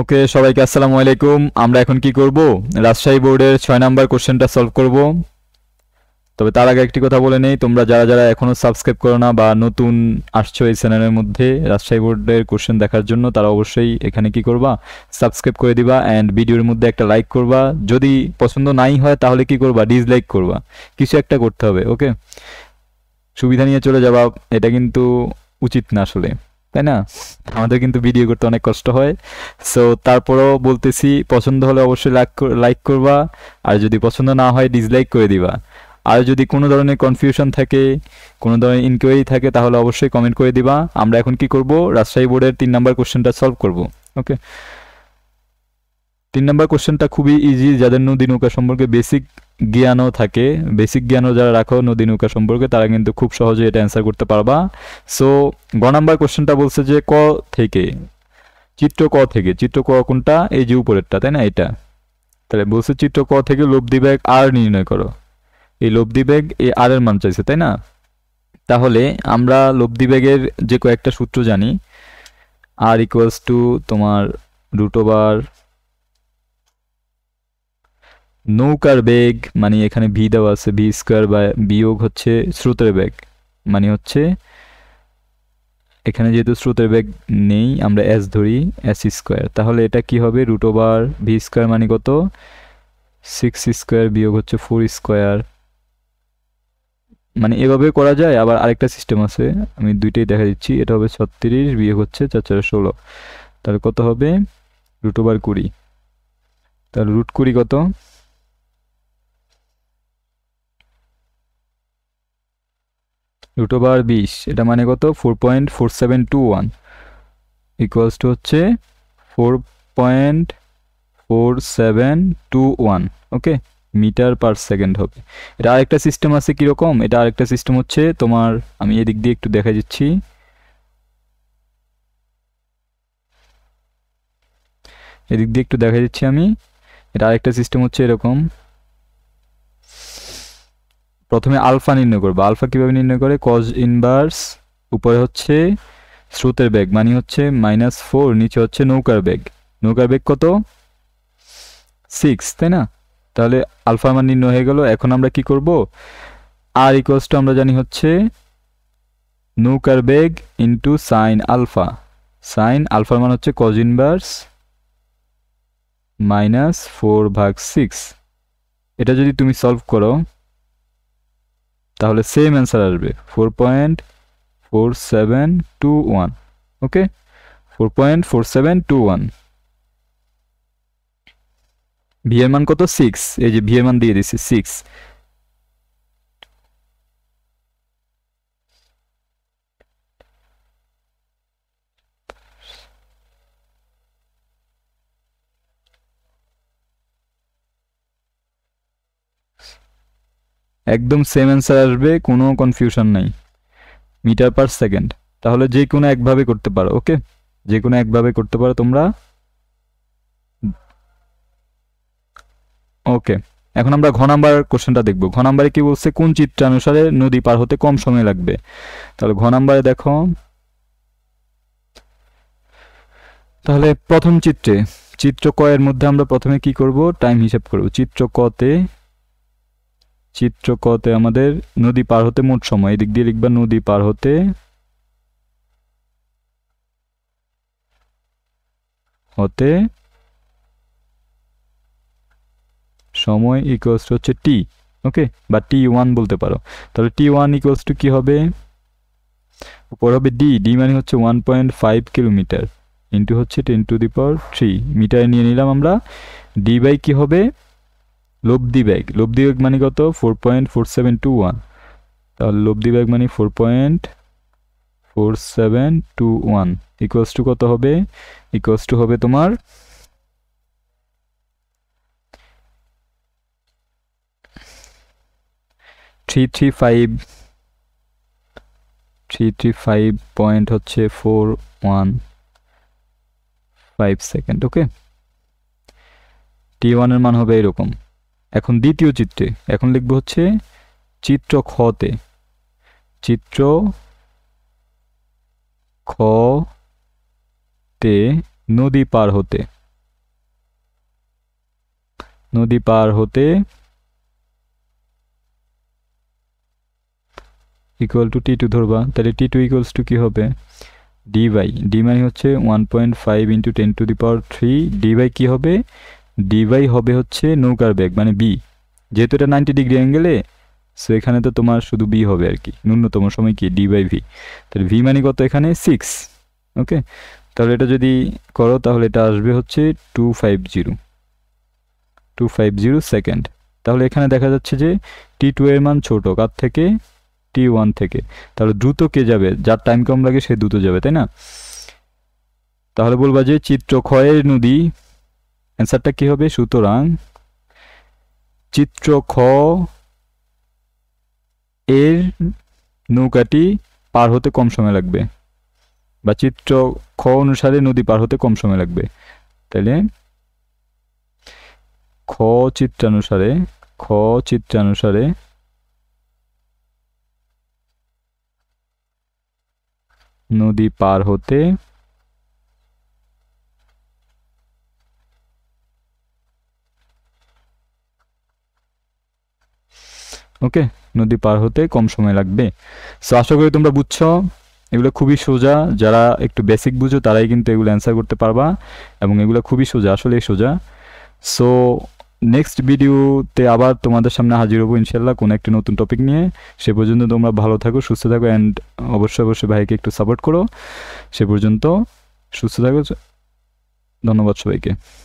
ওকে সবাইকে আসসালামু আলাইকুম আমরা এখন কি করব রাজশাহী বোর্ডের ছয় নাম্বার কোশ্চেনটা সলভ করব তবে তার আগে একটি কথা বলে নেই তোমরা যারা যারা এখনও সাবস্ক্রাইব করো না বা নতুন আসছো এই চ্যানেলের মধ্যে রাজশাহী বোর্ডের কোশ্চেন দেখার জন্য তারা অবশ্যই এখানে কি করবা সাবস্ক্রাইব করে দিবা অ্যান্ড ভিডিওর মধ্যে একটা লাইক করবা যদি পছন্দ নাই হয় তাহলে কি করবা ডিসলাইক করবা কিছু একটা করতে হবে ওকে সুবিধা নিয়ে চলে যাবা এটা কিন্তু উচিত না আসলে তাই না আমাদের কিন্তু ভিডিও করতে অনেক কষ্ট হয় সো তারপরেও বলতেছি পছন্দ হলে অবশ্যই লাইক লাইক করবা আর যদি পছন্দ না হয় ডিসলাইক করে দিবা আর যদি কোনো ধরনের কনফিউশন থাকে কোনো ধরনের ইনকোয়ারি থাকে তাহলে অবশ্যই কমেন্ট করে দিবা আমরা এখন কি করব রাজশাহী বোর্ডের তিন নাম্বার কোশ্চেনটা সলভ করব ওকে তিন নম্বর কোশ্চেনটা খুবই ইজি যাদের নদী নৌকা সম্পর্কে বেসিক জ্ঞানও থাকে বেসিক জ্ঞানও যারা রাখো নদী নৌকা সম্পর্কে তারা কিন্তু খুব সহজে এটা অ্যান্সার করতে পারবা সো গ নাম্বার কোশ্চেনটা বলছে যে ক থেকে চিত্র ক থেকে চিত্র ক কোনটা এই যে উপরেরটা তাই না এটা তাহলে বলছে চিত্র ক থেকে ব্যাগ আর নির্ণয় করো এই ব্যাগ এই আর এর মান চাইছে তাই না তাহলে আমরা ব্যাগের যে কয়েকটা সূত্র জানি আর ইকুয়ালস টু তোমার রুট ওভার নৌকার বেগ মানে এখানে ভি দেওয়া আছে ভি স্কোয়ার বা বিয়োগ হচ্ছে স্রোতের বেগ মানে হচ্ছে এখানে যেহেতু স্রোতের বেগ নেই আমরা এস ধরি এস স্কোয়ার তাহলে এটা কি হবে রুট ওভার ভি স্কোয়ার মানে কত সিক্স স্কোয়ার বিয়োগ হচ্ছে ফোর স্কোয়ার মানে এভাবে করা যায় আবার আরেকটা সিস্টেম আছে আমি দুইটাই দেখা দিচ্ছি এটা হবে ছত্রিশ বিয়োগ হচ্ছে চার চার ষোলো তাহলে কত হবে রুট ওভার কুড়ি তাহলে রুট কুড়ি কত রুট ওভার বিশ এটা মানে কত four point four seven two one equals to হচ্ছে four point four seven two one okay metre per second হবে এটা আরেকটা সিস্টেম আছে কীরকম এটা আরেকটা সিস্টেম হচ্ছে তোমার আমি এদিক দিয়ে একটু দেখা যাচ্ছি এদিক দিয়ে একটু দেখা যাচ্ছি আমি এটা আরেকটা সিস্টেম হচ্ছে এরকম প্রথমে আলফা নির্ণয় করবো আলফা কিভাবে নির্ণয় করে কজ ইনভার্স উপরে হচ্ছে স্রোতের ব্যাগ মানে হচ্ছে মাইনাস ফোর নিচে হচ্ছে নৌকার বেগ নৌকার বেগ কত সিক্স তাই না তাহলে আলফা মান নির্ণয় হয়ে গেল এখন আমরা কি করব আর ইকোয়াস আমরা জানি হচ্ছে নৌকার বেগ ইন্টু সাইন আলফা সাইন আলফার মান হচ্ছে কজ ইনভার্স মাইনাস ফোর ভাগ সিক্স এটা যদি তুমি সলভ করো তাহলে সেম অ্যান্সার আসবে four point four seven two one okay four point four seven two one V এর মান কত সিক্স এই যে ভি এর মান দিয়ে দিচ্ছি সিক্স একদম সেম অ্যান্সার আসবে কোনো কনফিউশন নাই মিটার পার সেকেন্ড তাহলে যে কোনো একভাবে করতে পারো ওকে যে কোনো একভাবে করতে পারো তোমরা ওকে এখন আমরা ঘ নাম্বার কোশ্চেনটা দেখব ঘ নাম্বারে কি বলছে কোন চিত্রানুসারে নদী পার হতে কম সময় লাগবে তাহলে ঘ নাম্বারে দেখো তাহলে প্রথম চিত্রে চিত্র কয়ের মধ্যে আমরা প্রথমে কি করব টাইম হিসাব করব চিত্র কতে চিত্র কতে আমাদের নদী পার হতে মোট সময় এদিক দিয়ে লিখবা নদী পার হতে হতে সময় ইকুয়ালস টু হচ্ছে টি ওকে বা টি ওয়ান বলতে পারো তাহলে টি ওয়ান ইকুয়ালস টু কী হবে উপর হবে ডি ডি মানে হচ্ছে one point five kilometre into হচ্ছে ten to the power three metre নিয়ে নিলাম আমরা ডি বাই কী হবে লব্ধি ব্যাগ লব্ধি ব্যাগ মানে কত four point four seven two one তাহলে লব্ধি ব্যাগ মানে four point four seven two one equals to কত হবে ইকুয়াস টু হবে তোমার three three five three three five point হচ্ছে four one five second okay T ওয়ানের মান হবে এরকম এখন দ্বিতীয় চিত্রে এখন লিখব হচ্ছে চিত্র খতে চিত্র খ তে নদী পার হতে নদী পার হতে ইকুয়াল টু টি টু ধরবা তাহলে টি টু ইকুয়ালস টু কী হবে ডি বাই ডি মানে হচ্ছে one point five into ten to the power three D by কী হবে ডি বাই হবে হচ্ছে নৌকার বেগ মানে বি যেহেতু এটা নাইনটি ডিগ্রি অ্যাঙ্গেলে সো এখানে তো তোমার শুধু বি হবে আর কি ন্যূনতম সময় কি ডি বাই ভি তাহলে ভি মানে কত এখানে সিক্স ওকে তাহলে এটা যদি করো তাহলে এটা আসবে হচ্ছে two five zero two five zero second তাহলে এখানে দেখা যাচ্ছে যে টি টু এর মান ছোটো কার থেকে টি ওয়ান থেকে তাহলে দ্রুত কে যাবে যার টাইম কম লাগে সে দ্রুত যাবে তাই না তাহলে বলবা যে চিত্র ক্ষয়ের নদী অ্যান্সারটা কি হবে সুতরাং চিত্র খ এর নৌকাটি পার হতে কম সময় লাগবে বা চিত্র খ অনুসারে নদী পার হতে কম সময় লাগবে তাহলে খ চিত্রানুসারে খ চিত্রানুসারে নদী পার হতে ওকে নদী পার হতে কম সময় লাগবে সো আশা করি তোমরা বুঝছো এগুলো খুবই সোজা যারা একটু বেসিক বুঝো তারাই কিন্তু এগুলো অ্যান্সার করতে পারবা এবং এগুলো খুবই সোজা আসলেই সোজা সো নেক্সট ভিডিওতে আবার তোমাদের সামনে হাজির হবো ইনশাল্লাহ কোনো একটি নতুন টপিক নিয়ে সে পর্যন্ত তোমরা ভালো থাকো সুস্থ থাকো অ্যান্ড অবশ্যই অবশ্যই ভাইকে একটু সাপোর্ট করো সে পর্যন্ত সুস্থ থাকো ধন্যবাদ সবাইকে